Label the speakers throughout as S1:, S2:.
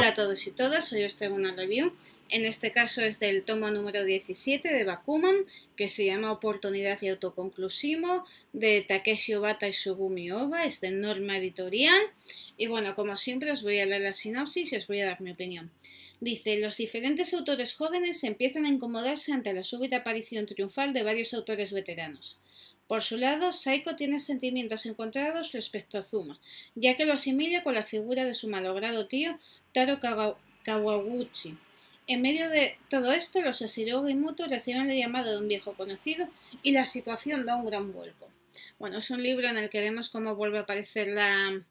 S1: Hola a todos y todas, hoy os traigo una review. En este caso es del tomo número 17 de Bakuman, que se llama Oportunidad y Autoconclusivo, de Takeshi Obata y Sugumi Oba, es de Norma Editorial. Y bueno, como siempre os voy a leer la sinopsis y os voy a dar mi opinión. Dice, los diferentes autores jóvenes empiezan a incomodarse ante la súbita aparición triunfal de varios autores veteranos. Por su lado, Saiko tiene sentimientos encontrados respecto a Zuma, ya que lo asimila con la figura de su malogrado tío Taro Kawaguchi. En medio de todo esto, los Asirogu y reciben la llamada de un viejo conocido y la situación da un gran vuelco. Bueno, es un libro en el que vemos cómo vuelve a aparecer la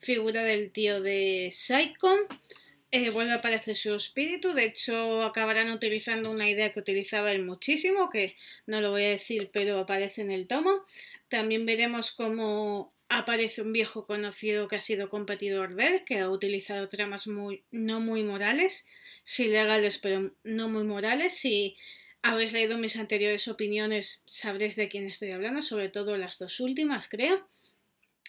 S1: figura del tío de Saiko. Eh, vuelve a aparecer su espíritu. De hecho, acabarán utilizando una idea que utilizaba él muchísimo, que no lo voy a decir, pero aparece en el tomo. También veremos cómo aparece un viejo conocido que ha sido competidor de él, que ha utilizado tramas muy, no muy morales, sí legales, pero no muy morales. Si habéis leído mis anteriores opiniones, sabréis de quién estoy hablando, sobre todo las dos últimas, creo.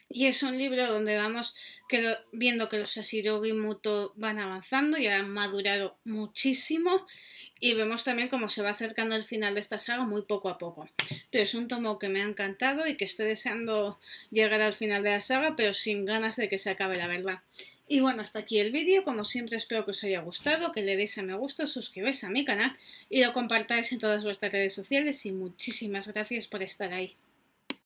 S1: Y es un libro donde vamos que viendo que los Asirogi Muto van avanzando y han madurado muchísimo. Y vemos también cómo se va acercando el final de esta saga muy poco a poco. Pero es un tomo que me ha encantado y que estoy deseando llegar al final de la saga, pero sin ganas de que se acabe, la verdad. Y bueno, hasta aquí el vídeo. Como siempre, espero que os haya gustado, que le deis a me gusta, suscribáis a mi canal y lo compartáis en todas vuestras redes sociales. Y muchísimas gracias por estar ahí.